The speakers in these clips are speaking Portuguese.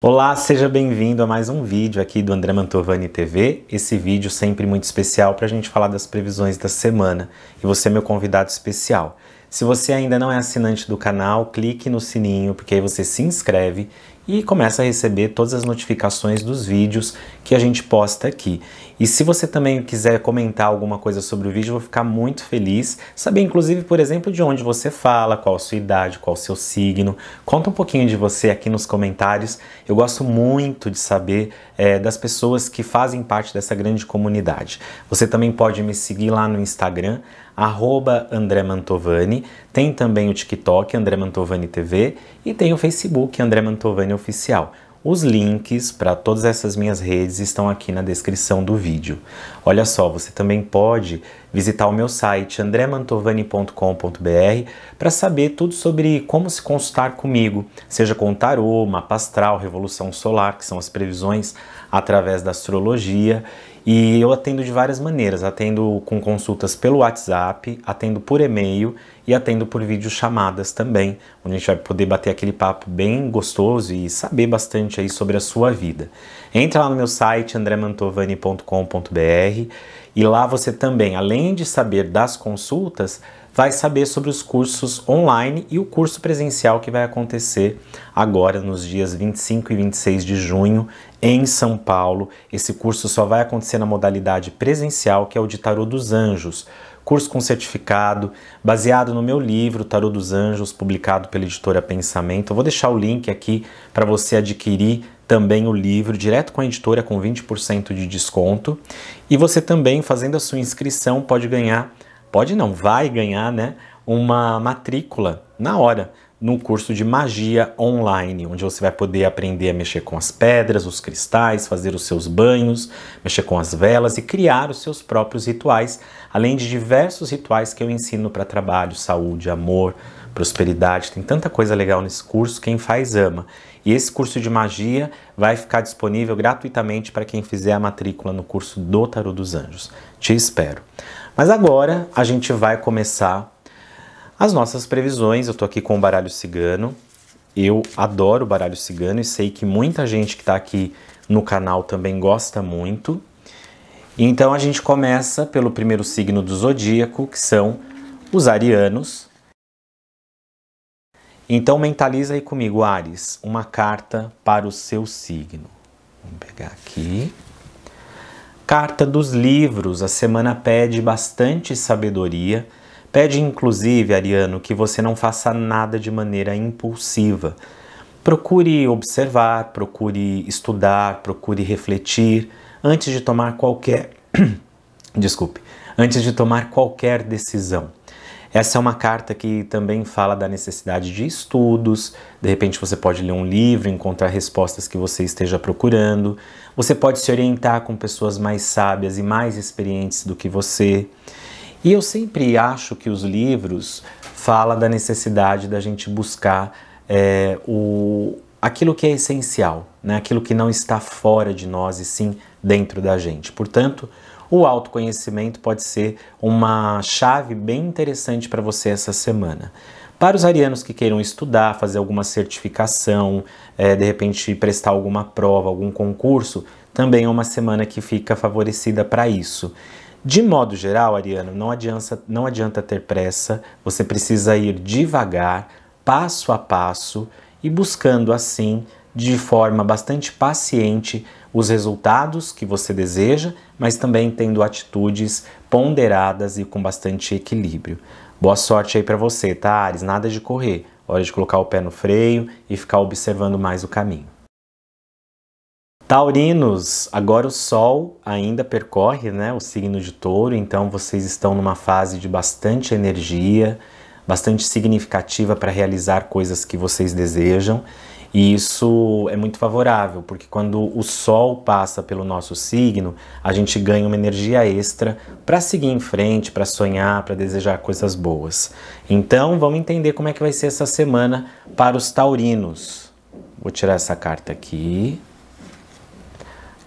Olá, seja bem-vindo a mais um vídeo aqui do André Mantovani TV. Esse vídeo sempre muito especial para a gente falar das previsões da semana e você é meu convidado especial. Se você ainda não é assinante do canal, clique no sininho porque aí você se inscreve e começa a receber todas as notificações dos vídeos que a gente posta aqui. E se você também quiser comentar alguma coisa sobre o vídeo, eu vou ficar muito feliz. Saber, inclusive, por exemplo, de onde você fala, qual a sua idade, qual o seu signo. Conta um pouquinho de você aqui nos comentários. Eu gosto muito de saber é, das pessoas que fazem parte dessa grande comunidade. Você também pode me seguir lá no Instagram, arroba André Mantovani, tem também o TikTok André Mantovani TV e tem o Facebook André Mantovani Oficial. Os links para todas essas minhas redes estão aqui na descrição do vídeo. Olha só, você também pode visitar o meu site andremantovani.com.br para saber tudo sobre como se consultar comigo, seja com tarô, mapa astral, revolução solar, que são as previsões através da astrologia. E eu atendo de várias maneiras, atendo com consultas pelo WhatsApp, atendo por e-mail e atendo por vídeo chamadas também, onde a gente vai poder bater aquele papo bem gostoso e saber bastante aí sobre a sua vida. Entra lá no meu site andremantovani.com.br e lá você também, além de saber das consultas, vai saber sobre os cursos online e o curso presencial que vai acontecer agora nos dias 25 e 26 de junho em São Paulo. Esse curso só vai acontecer na modalidade presencial, que é o de Tarô dos Anjos curso com certificado, baseado no meu livro Tarô dos Anjos, publicado pela editora Pensamento. Eu vou deixar o link aqui para você adquirir também o livro direto com a editora com 20% de desconto. E você também, fazendo a sua inscrição, pode ganhar, pode não, vai ganhar, né, uma matrícula na hora no curso de magia online, onde você vai poder aprender a mexer com as pedras, os cristais, fazer os seus banhos, mexer com as velas e criar os seus próprios rituais, além de diversos rituais que eu ensino para trabalho, saúde, amor, prosperidade. Tem tanta coisa legal nesse curso, quem faz ama. E esse curso de magia vai ficar disponível gratuitamente para quem fizer a matrícula no curso do Tarot dos Anjos. Te espero. Mas agora a gente vai começar as nossas previsões, eu estou aqui com o baralho cigano. Eu adoro o baralho cigano e sei que muita gente que está aqui no canal também gosta muito. Então a gente começa pelo primeiro signo do zodíaco, que são os arianos. Então mentaliza aí comigo, Ares, uma carta para o seu signo. Vamos pegar aqui. Carta dos livros. A semana pede bastante sabedoria Pede, inclusive, Ariano, que você não faça nada de maneira impulsiva. Procure observar, procure estudar, procure refletir antes de tomar qualquer. Desculpe, antes de tomar qualquer decisão. Essa é uma carta que também fala da necessidade de estudos. De repente, você pode ler um livro, encontrar respostas que você esteja procurando. Você pode se orientar com pessoas mais sábias e mais experientes do que você. E eu sempre acho que os livros falam da necessidade da gente buscar é, o, aquilo que é essencial, né? aquilo que não está fora de nós e sim dentro da gente. Portanto, o autoconhecimento pode ser uma chave bem interessante para você essa semana. Para os arianos que queiram estudar, fazer alguma certificação, é, de repente prestar alguma prova, algum concurso, também é uma semana que fica favorecida para isso. De modo geral, Ariano, não adianta, não adianta ter pressa, você precisa ir devagar, passo a passo e buscando assim, de forma bastante paciente, os resultados que você deseja, mas também tendo atitudes ponderadas e com bastante equilíbrio. Boa sorte aí para você, tá, Ares? Nada de correr, hora de colocar o pé no freio e ficar observando mais o caminho. Taurinos, agora o Sol ainda percorre né, o signo de touro, então vocês estão numa fase de bastante energia, bastante significativa para realizar coisas que vocês desejam. E isso é muito favorável, porque quando o Sol passa pelo nosso signo, a gente ganha uma energia extra para seguir em frente, para sonhar, para desejar coisas boas. Então, vamos entender como é que vai ser essa semana para os taurinos. Vou tirar essa carta aqui.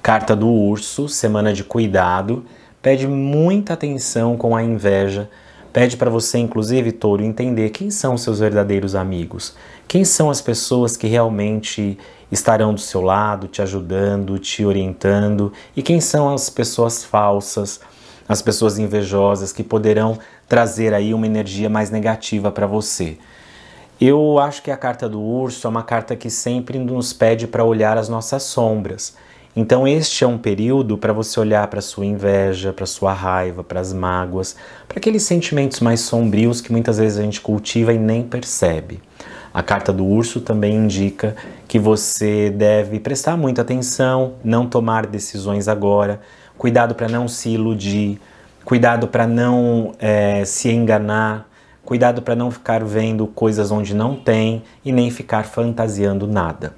Carta do Urso, semana de cuidado, pede muita atenção com a inveja. Pede para você, inclusive, Touro, entender quem são seus verdadeiros amigos, quem são as pessoas que realmente estarão do seu lado, te ajudando, te orientando, e quem são as pessoas falsas, as pessoas invejosas que poderão trazer aí uma energia mais negativa para você. Eu acho que a carta do urso é uma carta que sempre nos pede para olhar as nossas sombras então este é um período para você olhar para sua inveja, para sua raiva, para as mágoas, para aqueles sentimentos mais sombrios que muitas vezes a gente cultiva e nem percebe. A carta do urso também indica que você deve prestar muita atenção, não tomar decisões agora, cuidado para não se iludir, cuidado para não é, se enganar, cuidado para não ficar vendo coisas onde não tem e nem ficar fantasiando nada.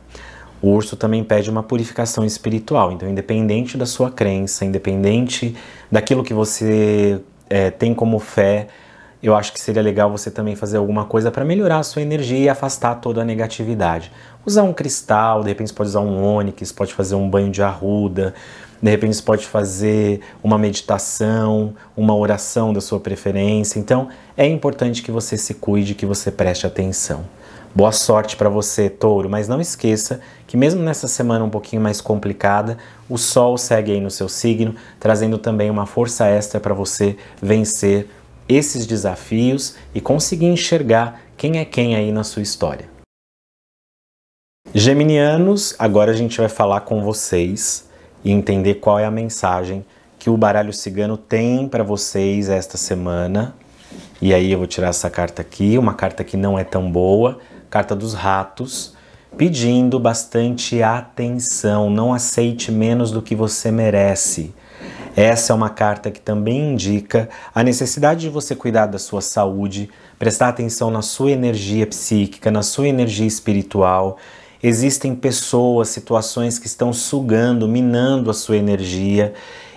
O urso também pede uma purificação espiritual. Então, independente da sua crença, independente daquilo que você é, tem como fé, eu acho que seria legal você também fazer alguma coisa para melhorar a sua energia e afastar toda a negatividade. Usar um cristal, de repente você pode usar um ônix, pode fazer um banho de arruda, de repente você pode fazer uma meditação, uma oração da sua preferência. Então, é importante que você se cuide, que você preste atenção. Boa sorte para você, Touro, mas não esqueça que mesmo nessa semana um pouquinho mais complicada, o Sol segue aí no seu signo, trazendo também uma força extra para você vencer esses desafios e conseguir enxergar quem é quem aí na sua história. Geminianos, agora a gente vai falar com vocês e entender qual é a mensagem que o baralho cigano tem para vocês esta semana. E aí eu vou tirar essa carta aqui, uma carta que não é tão boa, carta dos ratos, pedindo bastante atenção, não aceite menos do que você merece. Essa é uma carta que também indica a necessidade de você cuidar da sua saúde, prestar atenção na sua energia psíquica, na sua energia espiritual. Existem pessoas, situações que estão sugando, minando a sua energia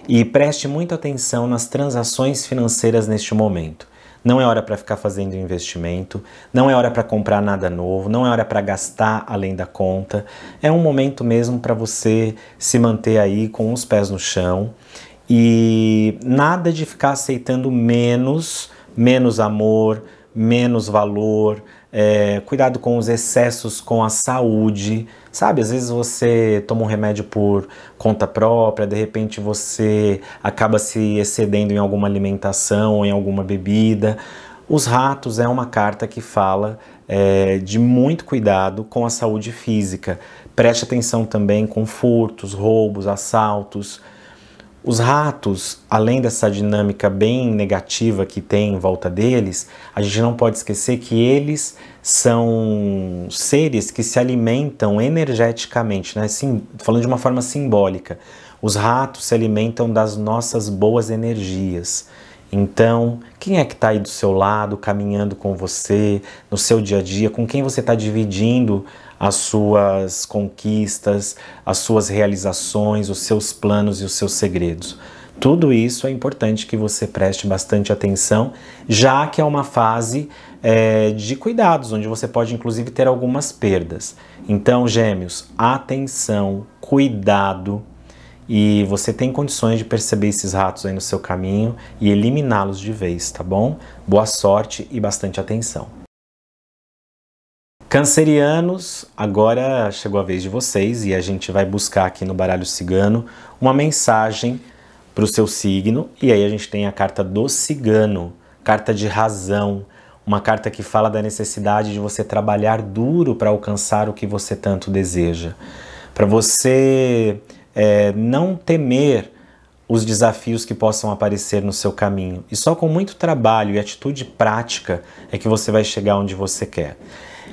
e preste muita atenção nas transações financeiras neste momento. Não é hora para ficar fazendo investimento, não é hora para comprar nada novo, não é hora para gastar além da conta. É um momento mesmo para você se manter aí com os pés no chão e nada de ficar aceitando menos, menos amor, menos valor, é, cuidado com os excessos com a saúde, sabe? Às vezes você toma um remédio por conta própria, de repente você acaba se excedendo em alguma alimentação, em alguma bebida. Os ratos é uma carta que fala é, de muito cuidado com a saúde física. Preste atenção também com furtos, roubos, assaltos os ratos, além dessa dinâmica bem negativa que tem em volta deles, a gente não pode esquecer que eles são seres que se alimentam energeticamente, né? Sim, falando de uma forma simbólica. Os ratos se alimentam das nossas boas energias. Então, quem é que está aí do seu lado, caminhando com você, no seu dia a dia, com quem você está dividindo as suas conquistas, as suas realizações, os seus planos e os seus segredos. Tudo isso é importante que você preste bastante atenção, já que é uma fase é, de cuidados, onde você pode inclusive ter algumas perdas. Então, gêmeos, atenção, cuidado. E você tem condições de perceber esses ratos aí no seu caminho e eliminá-los de vez, tá bom? Boa sorte e bastante atenção. Cancerianos, agora chegou a vez de vocês e a gente vai buscar aqui no baralho cigano uma mensagem para o seu signo. E aí a gente tem a carta do cigano, carta de razão, uma carta que fala da necessidade de você trabalhar duro para alcançar o que você tanto deseja, para você é, não temer os desafios que possam aparecer no seu caminho. E só com muito trabalho e atitude prática é que você vai chegar onde você quer.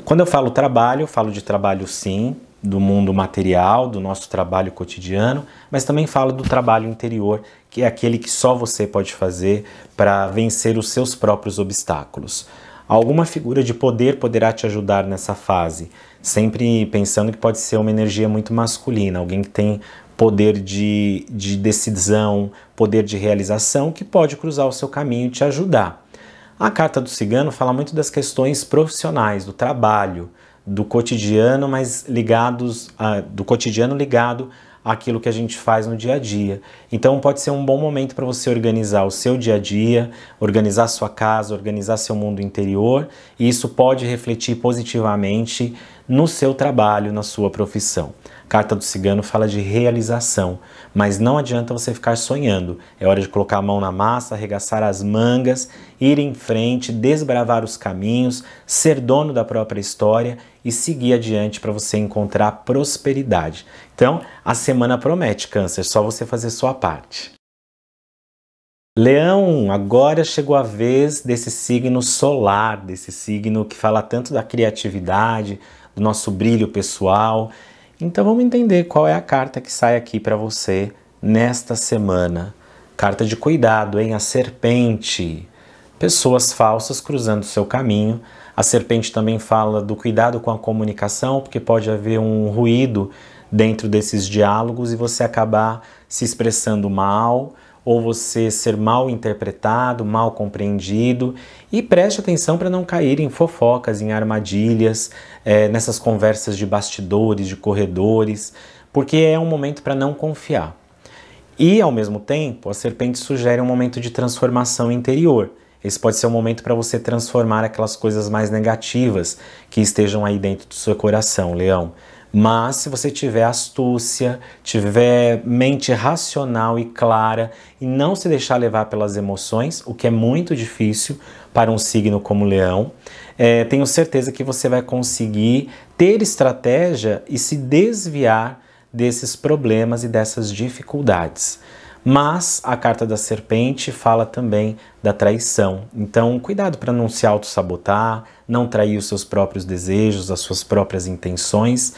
Quando eu falo trabalho, eu falo de trabalho sim, do mundo material, do nosso trabalho cotidiano, mas também falo do trabalho interior, que é aquele que só você pode fazer para vencer os seus próprios obstáculos. Alguma figura de poder poderá te ajudar nessa fase, sempre pensando que pode ser uma energia muito masculina, alguém que tem poder de, de decisão, poder de realização, que pode cruzar o seu caminho e te ajudar. A carta do cigano fala muito das questões profissionais, do trabalho, do cotidiano, mas ligados a, do cotidiano ligado àquilo que a gente faz no dia a dia. Então pode ser um bom momento para você organizar o seu dia a dia, organizar sua casa, organizar seu mundo interior, e isso pode refletir positivamente no seu trabalho, na sua profissão. Carta do Cigano fala de realização, mas não adianta você ficar sonhando. É hora de colocar a mão na massa, arregaçar as mangas, ir em frente, desbravar os caminhos, ser dono da própria história e seguir adiante para você encontrar prosperidade. Então, a semana promete, Câncer, só você fazer sua parte. Leão, agora chegou a vez desse signo solar, desse signo que fala tanto da criatividade, do nosso brilho pessoal então vamos entender qual é a carta que sai aqui para você nesta semana. Carta de cuidado, hein? A serpente. Pessoas falsas cruzando o seu caminho. A serpente também fala do cuidado com a comunicação, porque pode haver um ruído dentro desses diálogos e você acabar se expressando mal ou você ser mal interpretado, mal compreendido. E preste atenção para não cair em fofocas, em armadilhas, é, nessas conversas de bastidores, de corredores, porque é um momento para não confiar. E, ao mesmo tempo, a serpente sugere um momento de transformação interior. Esse pode ser um momento para você transformar aquelas coisas mais negativas que estejam aí dentro do seu coração, leão. Mas se você tiver astúcia, tiver mente racional e clara e não se deixar levar pelas emoções, o que é muito difícil para um signo como Leão, é, tenho certeza que você vai conseguir ter estratégia e se desviar desses problemas e dessas dificuldades. Mas a carta da serpente fala também da traição. Então, cuidado para não se auto-sabotar, não trair os seus próprios desejos, as suas próprias intenções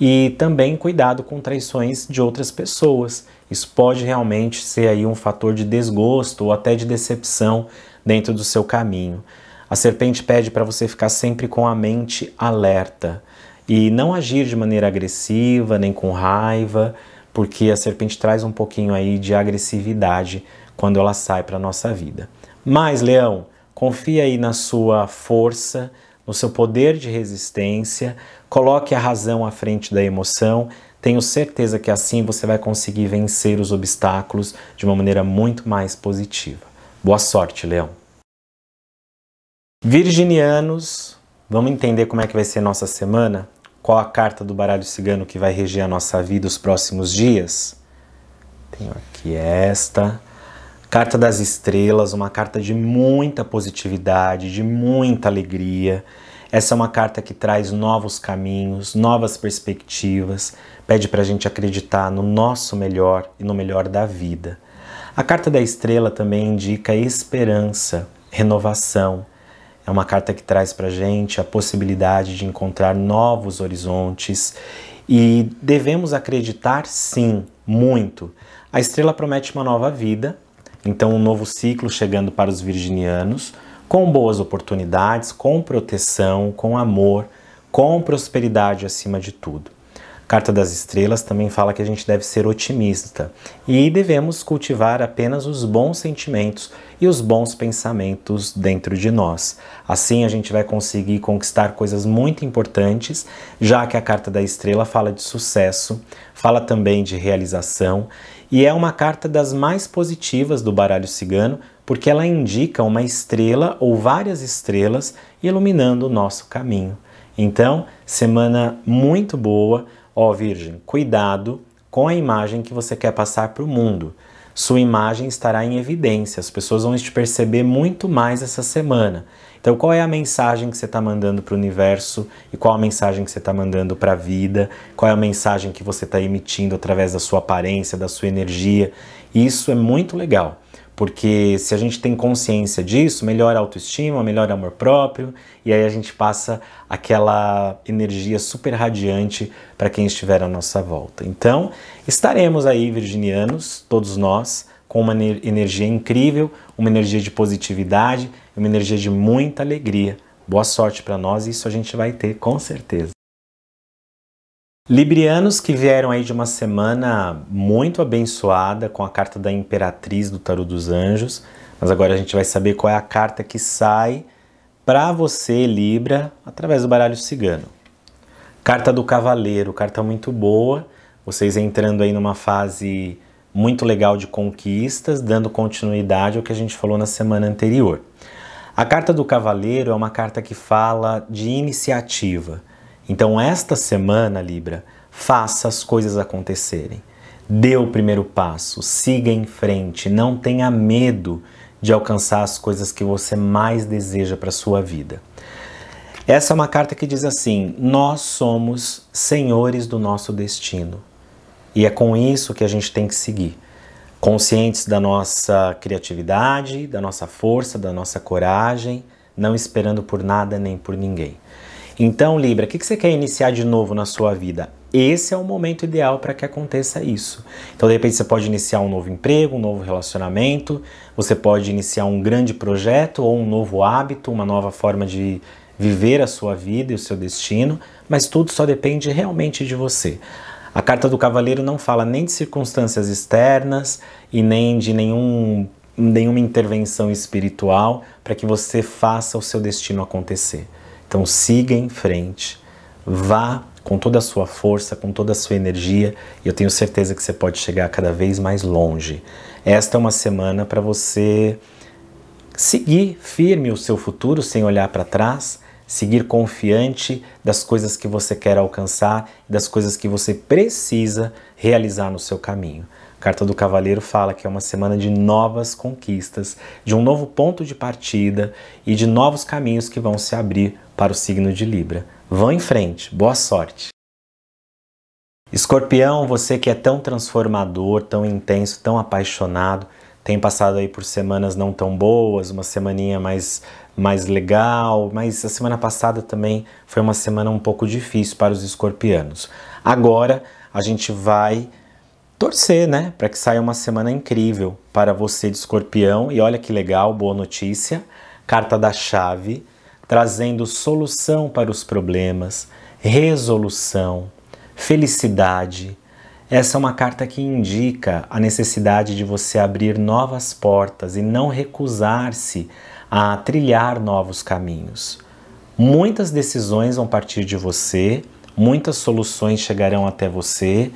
e também cuidado com traições de outras pessoas. Isso pode realmente ser aí um fator de desgosto ou até de decepção dentro do seu caminho. A serpente pede para você ficar sempre com a mente alerta e não agir de maneira agressiva, nem com raiva, porque a serpente traz um pouquinho aí de agressividade quando ela sai para a nossa vida. Mas, Leão, confia aí na sua força, no seu poder de resistência, coloque a razão à frente da emoção. Tenho certeza que assim você vai conseguir vencer os obstáculos de uma maneira muito mais positiva. Boa sorte, Leão. Virginianos, vamos entender como é que vai ser nossa semana? qual a carta do baralho cigano que vai reger a nossa vida os próximos dias? Tenho aqui esta. Carta das Estrelas, uma carta de muita positividade, de muita alegria. Essa é uma carta que traz novos caminhos, novas perspectivas, pede para a gente acreditar no nosso melhor e no melhor da vida. A carta da estrela também indica esperança, renovação, é uma carta que traz para a gente a possibilidade de encontrar novos horizontes e devemos acreditar sim, muito. A estrela promete uma nova vida, então um novo ciclo chegando para os virginianos, com boas oportunidades, com proteção, com amor, com prosperidade acima de tudo. Carta das Estrelas também fala que a gente deve ser otimista e devemos cultivar apenas os bons sentimentos e os bons pensamentos dentro de nós. Assim a gente vai conseguir conquistar coisas muito importantes, já que a Carta da Estrela fala de sucesso, fala também de realização e é uma carta das mais positivas do baralho cigano, porque ela indica uma estrela ou várias estrelas iluminando o nosso caminho. Então, semana muito boa. Ó oh, Virgem, cuidado com a imagem que você quer passar para o mundo. Sua imagem estará em evidência, as pessoas vão te perceber muito mais essa semana. Então, qual é a mensagem que você está mandando para o universo e qual a mensagem que você está mandando para a vida? Qual é a mensagem que você está emitindo através da sua aparência, da sua energia? Isso é muito legal. Porque se a gente tem consciência disso, melhora a autoestima, melhora o amor próprio, e aí a gente passa aquela energia super radiante para quem estiver à nossa volta. Então, estaremos aí, virginianos, todos nós, com uma energia incrível, uma energia de positividade, uma energia de muita alegria. Boa sorte para nós, e isso a gente vai ter com certeza. Librianos que vieram aí de uma semana muito abençoada com a carta da Imperatriz do Tarot dos Anjos, mas agora a gente vai saber qual é a carta que sai para você, Libra, através do baralho cigano. Carta do Cavaleiro, carta muito boa, vocês entrando aí numa fase muito legal de conquistas, dando continuidade ao que a gente falou na semana anterior. A carta do Cavaleiro é uma carta que fala de iniciativa então, esta semana, Libra, faça as coisas acontecerem. Dê o primeiro passo, siga em frente, não tenha medo de alcançar as coisas que você mais deseja para sua vida. Essa é uma carta que diz assim: Nós somos senhores do nosso destino. E é com isso que a gente tem que seguir. Conscientes da nossa criatividade, da nossa força, da nossa coragem, não esperando por nada nem por ninguém. Então, Libra, o que, você quer iniciar de novo na sua vida? Esse é o momento ideal para que aconteça isso. Então, de repente, você pode iniciar um novo emprego, um novo relacionamento, você pode iniciar um grande projeto ou um novo hábito, uma nova forma de viver a sua vida e o seu destino, mas tudo só depende realmente de você. A carta do cavaleiro não fala nem de circunstâncias externas e nem de nenhum, nenhuma intervenção espiritual para que você faça o seu destino acontecer. Então siga em frente, vá com toda a sua força, com toda a sua energia, e eu tenho certeza que você pode chegar cada vez mais longe. Esta é uma semana para você seguir firme o seu futuro sem olhar para trás, seguir confiante das coisas que você quer alcançar, das coisas que você precisa realizar no seu caminho. A carta do Cavaleiro fala que é uma semana de novas conquistas, de um novo ponto de partida e de novos caminhos que vão se abrir para o signo de Libra. Vão em frente, boa sorte! Escorpião, você que é tão transformador, tão intenso, tão apaixonado, tem passado aí por semanas não tão boas, uma semaninha mais mais legal, mas a semana passada também foi uma semana um pouco difícil para os escorpianos. Agora a gente vai torcer, né, para que saia uma semana incrível para você de Escorpião. E olha que legal, boa notícia, carta da chave, trazendo solução para os problemas, resolução, felicidade. Essa é uma carta que indica a necessidade de você abrir novas portas e não recusar-se a trilhar novos caminhos. Muitas decisões vão partir de você, muitas soluções chegarão até você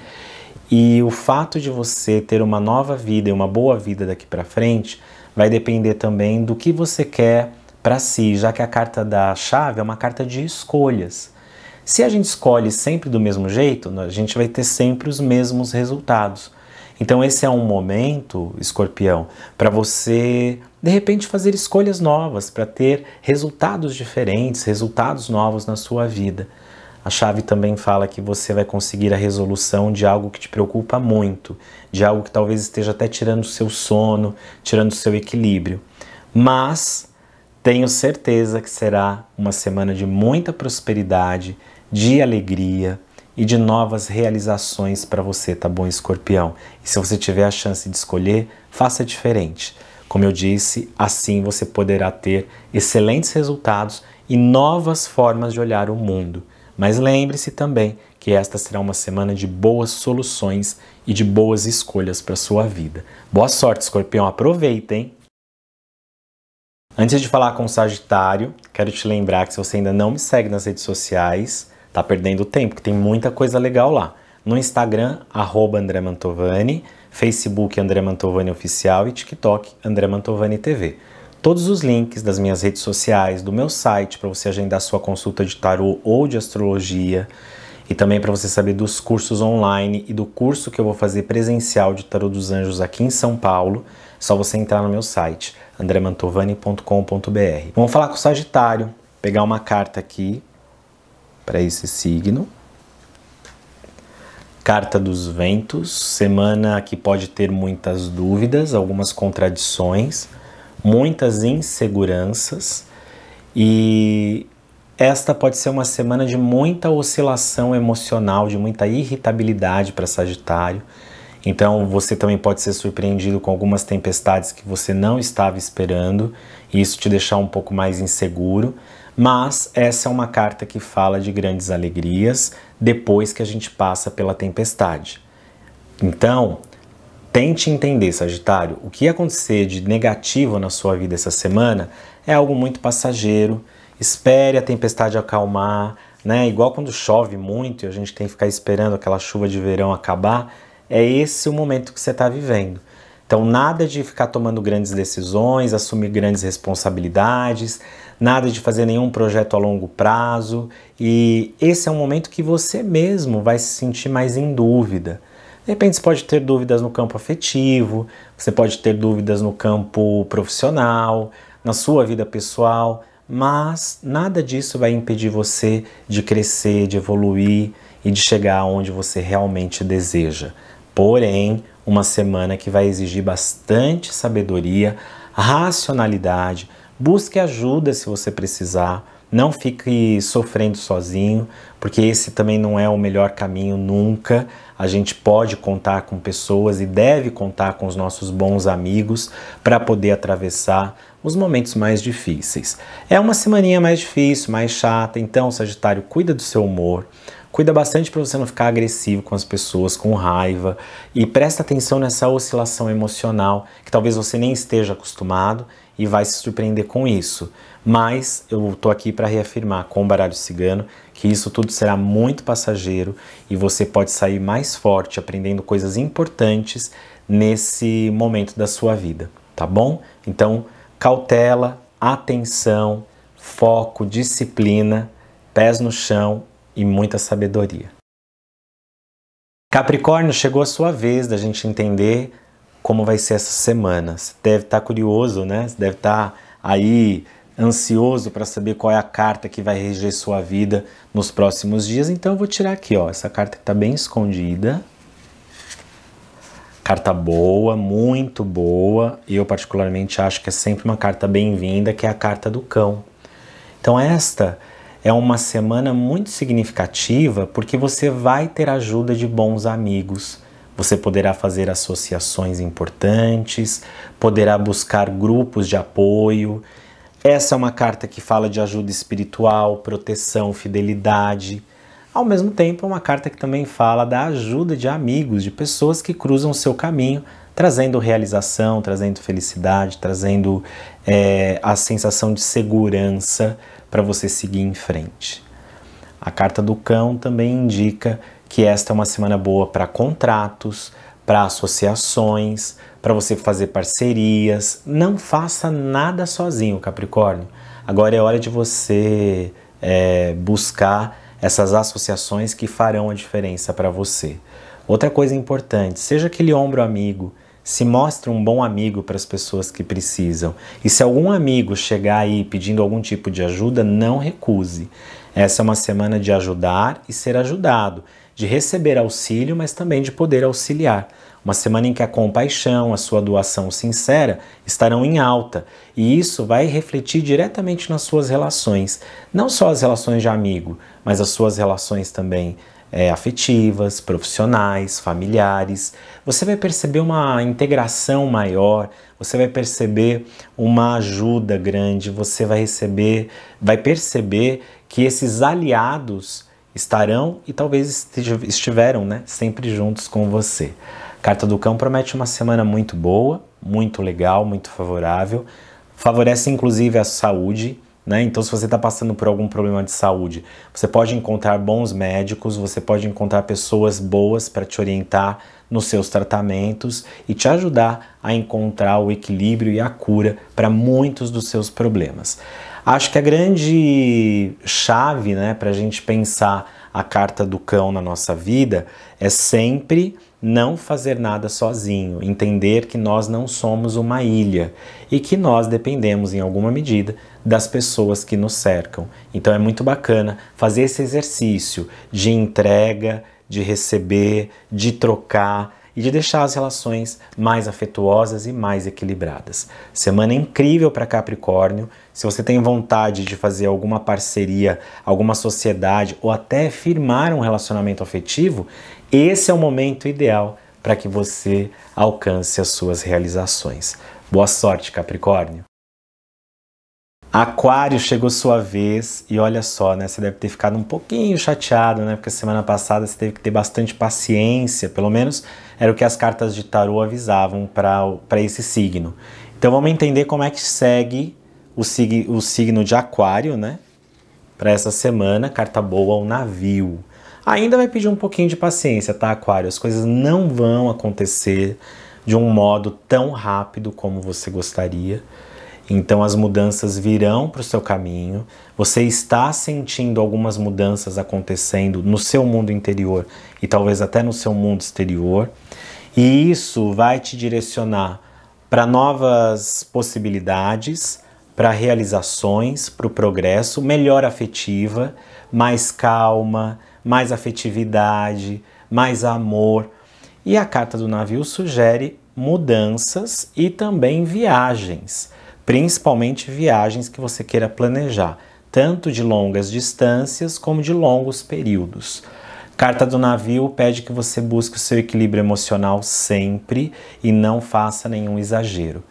e o fato de você ter uma nova vida e uma boa vida daqui para frente vai depender também do que você quer para si, já que a carta da chave é uma carta de escolhas. Se a gente escolhe sempre do mesmo jeito, a gente vai ter sempre os mesmos resultados. Então, esse é um momento, escorpião, para você de repente fazer escolhas novas, para ter resultados diferentes, resultados novos na sua vida. A chave também fala que você vai conseguir a resolução de algo que te preocupa muito, de algo que talvez esteja até tirando seu sono, tirando seu equilíbrio. Mas tenho certeza que será uma semana de muita prosperidade, de alegria e de novas realizações para você, tá bom, escorpião? E se você tiver a chance de escolher, faça diferente. Como eu disse, assim você poderá ter excelentes resultados e novas formas de olhar o mundo. Mas lembre-se também que esta será uma semana de boas soluções e de boas escolhas para sua vida. Boa sorte, Escorpião, aproveitem. Antes de falar com o Sagitário, quero te lembrar que se você ainda não me segue nas redes sociais, tá perdendo tempo, que tem muita coisa legal lá. No Instagram, @andremantovani, André Mantovani, Facebook André Mantovani Oficial e TikTok André Mantovani TV. Todos os links das minhas redes sociais, do meu site para você agendar sua consulta de tarô ou de astrologia e também para você saber dos cursos online e do curso que eu vou fazer presencial de Tarô dos Anjos aqui em São Paulo, é só você entrar no meu site andremantovani.com.br. Vamos falar com o Sagitário, pegar uma carta aqui para esse signo. Carta dos Ventos, semana que pode ter muitas dúvidas, algumas contradições muitas inseguranças e esta pode ser uma semana de muita oscilação emocional, de muita irritabilidade para Sagitário. Então você também pode ser surpreendido com algumas tempestades que você não estava esperando e isso te deixar um pouco mais inseguro. Mas essa é uma carta que fala de grandes alegrias depois que a gente passa pela tempestade. Então, Tente entender, Sagitário, o que acontecer de negativo na sua vida essa semana é algo muito passageiro. Espere a tempestade acalmar, né? Igual quando chove muito e a gente tem que ficar esperando aquela chuva de verão acabar, é esse o momento que você está vivendo. Então, nada de ficar tomando grandes decisões, assumir grandes responsabilidades, nada de fazer nenhum projeto a longo prazo. E esse é um momento que você mesmo vai se sentir mais em dúvida. De repente você pode ter dúvidas no campo afetivo, você pode ter dúvidas no campo profissional, na sua vida pessoal, mas nada disso vai impedir você de crescer, de evoluir e de chegar onde você realmente deseja. Porém, uma semana que vai exigir bastante sabedoria, racionalidade, busque ajuda se você precisar não fique sofrendo sozinho, porque esse também não é o melhor caminho nunca. A gente pode contar com pessoas e deve contar com os nossos bons amigos para poder atravessar os momentos mais difíceis. É uma semaninha mais difícil, mais chata, então, Sagitário, cuida do seu humor. Cuida bastante para você não ficar agressivo com as pessoas, com raiva, e presta atenção nessa oscilação emocional que talvez você nem esteja acostumado e vai se surpreender com isso. Mas eu estou aqui para reafirmar com o baralho cigano que isso tudo será muito passageiro e você pode sair mais forte aprendendo coisas importantes nesse momento da sua vida, tá bom? Então, cautela, atenção, foco, disciplina, pés no chão e muita sabedoria. Capricórnio, chegou a sua vez da gente entender como vai ser essa semana. Você deve estar tá curioso, né? Você deve estar tá aí ansioso para saber qual é a carta que vai reger sua vida nos próximos dias, então eu vou tirar aqui, ó, essa carta que está bem escondida. Carta boa, muito boa. Eu particularmente acho que é sempre uma carta bem-vinda, que é a carta do cão. Então esta é uma semana muito significativa porque você vai ter ajuda de bons amigos. Você poderá fazer associações importantes, poderá buscar grupos de apoio essa é uma carta que fala de ajuda espiritual, proteção, fidelidade. Ao mesmo tempo, é uma carta que também fala da ajuda de amigos, de pessoas que cruzam o seu caminho, trazendo realização, trazendo felicidade, trazendo é, a sensação de segurança para você seguir em frente. A carta do cão também indica que esta é uma semana boa para contratos, para associações, para você fazer parcerias. Não faça nada sozinho, Capricórnio. Agora é hora de você é, buscar essas associações que farão a diferença para você. Outra coisa importante, seja aquele ombro amigo, se mostre um bom amigo para as pessoas que precisam. E se algum amigo chegar aí pedindo algum tipo de ajuda, não recuse. Essa é uma semana de ajudar e ser ajudado, de receber auxílio, mas também de poder auxiliar. Uma semana em que a compaixão, a sua doação sincera estarão em alta, e isso vai refletir diretamente nas suas relações, não só as relações de amigo, mas as suas relações também é, afetivas, profissionais, familiares. Você vai perceber uma integração maior, você vai perceber uma ajuda grande, você vai receber, vai perceber que esses aliados estarão e talvez estiveram né, sempre juntos com você. Carta do Cão promete uma semana muito boa, muito legal, muito favorável. Favorece inclusive a saúde, né? Então, se você está passando por algum problema de saúde, você pode encontrar bons médicos, você pode encontrar pessoas boas para te orientar nos seus tratamentos e te ajudar a encontrar o equilíbrio e a cura para muitos dos seus problemas. Acho que a grande chave né, para a gente pensar a carta do cão na nossa vida é sempre não fazer nada sozinho, entender que nós não somos uma ilha e que nós dependemos, em alguma medida, das pessoas que nos cercam. Então é muito bacana fazer esse exercício de entrega, de receber, de trocar e de deixar as relações mais afetuosas e mais equilibradas. Semana incrível para Capricórnio. Se você tem vontade de fazer alguma parceria, alguma sociedade ou até firmar um relacionamento afetivo, esse é o momento ideal para que você alcance as suas realizações. Boa sorte, Capricórnio! Aquário, chegou sua vez e olha só, né? Você deve ter ficado um pouquinho chateado, né? Porque semana passada você teve que ter bastante paciência, pelo menos era o que as cartas de tarô avisavam para esse signo. Então vamos entender como é que segue o, o signo de Aquário, né? Para essa semana, carta boa, o navio. Ainda vai pedir um pouquinho de paciência, tá, Aquário? As coisas não vão acontecer de um modo tão rápido como você gostaria. Então as mudanças virão para o seu caminho. Você está sentindo algumas mudanças acontecendo no seu mundo interior e talvez até no seu mundo exterior. E isso vai te direcionar para novas possibilidades, para realizações, para o progresso, melhor afetiva, mais calma, mais afetividade, mais amor. E a carta do navio sugere mudanças e também viagens, principalmente viagens que você queira planejar, tanto de longas distâncias como de longos períodos. Carta do navio pede que você busque o seu equilíbrio emocional sempre e não faça nenhum exagero.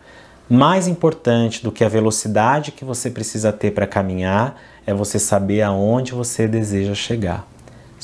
Mais importante do que a velocidade que você precisa ter para caminhar é você saber aonde você deseja chegar.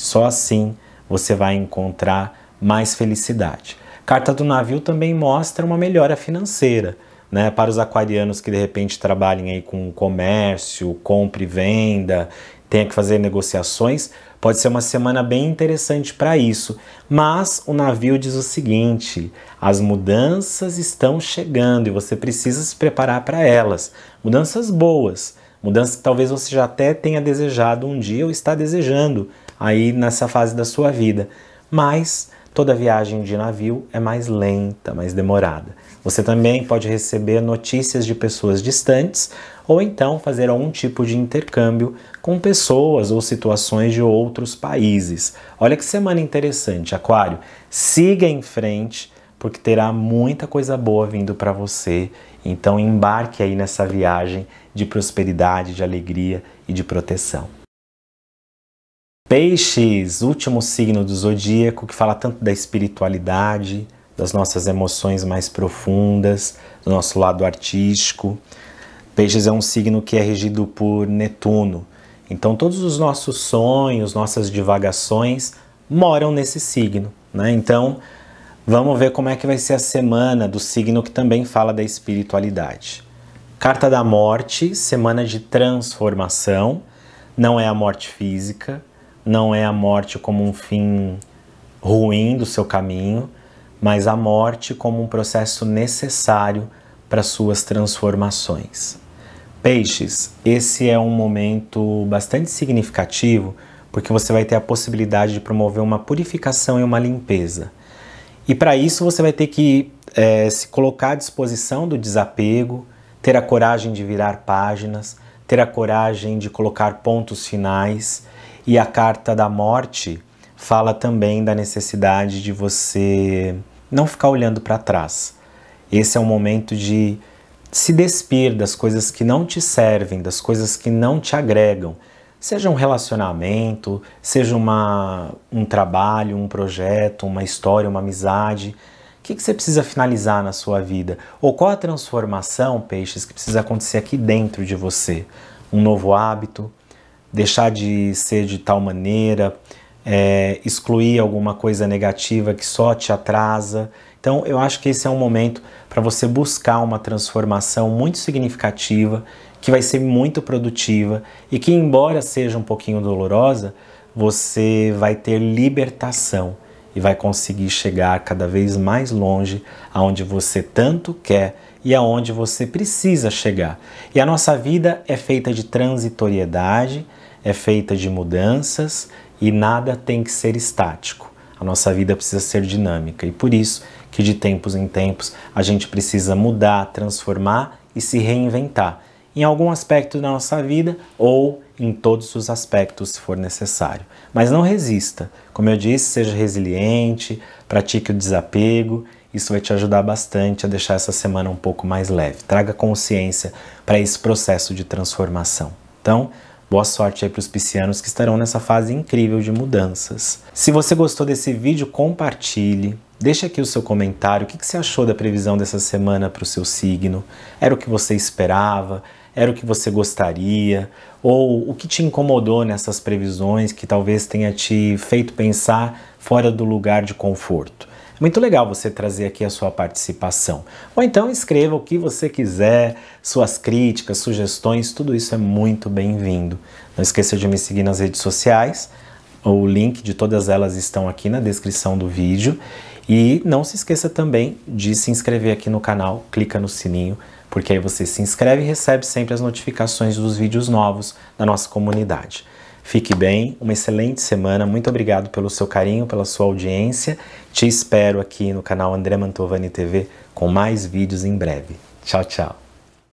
Só assim você vai encontrar mais felicidade. Carta do navio também mostra uma melhora financeira. Né, para os aquarianos que de repente trabalhem aí com comércio, compra e venda, tenha que fazer negociações, pode ser uma semana bem interessante para isso. Mas o navio diz o seguinte: as mudanças estão chegando e você precisa se preparar para elas. Mudanças boas, mudanças que talvez você já até tenha desejado um dia ou está desejando, aí nessa fase da sua vida. Mas toda viagem de navio é mais lenta, mais demorada. Você também pode receber notícias de pessoas distantes ou então fazer algum tipo de intercâmbio com pessoas ou situações de outros países. Olha que semana interessante, Aquário. Siga em frente porque terá muita coisa boa vindo para você. Então embarque aí nessa viagem de prosperidade, de alegria e de proteção. Peixes, último signo do zodíaco que fala tanto da espiritualidade, das nossas emoções mais profundas, do nosso lado artístico. Peixes é um signo que é regido por Netuno. Então, todos os nossos sonhos, nossas divagações moram nesse signo. Né? Então, vamos ver como é que vai ser a semana do signo que também fala da espiritualidade. Carta da Morte, semana de transformação. Não é a morte física, não é a morte como um fim ruim do seu caminho, mas a morte como um processo necessário para suas transformações. Peixes, esse é um momento bastante significativo porque você vai ter a possibilidade de promover uma purificação e uma limpeza. E para isso você vai ter que é, se colocar à disposição do desapego, ter a coragem de virar páginas, ter a coragem de colocar pontos finais e a carta da morte fala também da necessidade de você não ficar olhando para trás. Esse é o momento de se despir das coisas que não te servem, das coisas que não te agregam. Seja um relacionamento, seja uma, um trabalho, um projeto, uma história, uma amizade. O que, que você precisa finalizar na sua vida? Ou qual a transformação, peixes, que precisa acontecer aqui dentro de você? Um novo hábito, deixar de ser de tal maneira, é, excluir alguma coisa negativa que só te atrasa. Então, eu acho que esse é um momento para você buscar uma transformação muito significativa, que vai ser muito produtiva e que, embora seja um pouquinho dolorosa, você vai ter libertação e vai conseguir chegar cada vez mais longe aonde você tanto quer e aonde você precisa chegar. E a nossa vida é feita de transitoriedade é feita de mudanças e nada tem que ser estático. A nossa vida precisa ser dinâmica e por isso que de tempos em tempos a gente precisa mudar, transformar e se reinventar em algum aspecto da nossa vida ou em todos os aspectos se for necessário. Mas não resista. Como eu disse, seja resiliente, pratique o desapego. Isso vai te ajudar bastante a deixar essa semana um pouco mais leve. Traga consciência para esse processo de transformação. Então, Boa sorte aí para os piscianos que estarão nessa fase incrível de mudanças. Se você gostou desse vídeo, compartilhe. Deixe aqui o seu comentário, o que, que você achou da previsão dessa semana para o seu signo? Era o que você esperava? Era o que você gostaria? Ou o que te incomodou nessas previsões que talvez tenha te feito pensar fora do lugar de conforto? Muito legal você trazer aqui a sua participação. Ou então escreva o que você quiser, suas críticas, sugestões, tudo isso é muito bem-vindo. Não esqueça de me seguir nas redes sociais, o link de todas elas estão aqui na descrição do vídeo. E não se esqueça também de se inscrever aqui no canal, clica no sininho, porque aí você se inscreve e recebe sempre as notificações dos vídeos novos da nossa comunidade. Fique bem, uma excelente semana. Muito obrigado pelo seu carinho, pela sua audiência. Te espero aqui no canal André Mantovani TV com mais vídeos em breve. Tchau, tchau.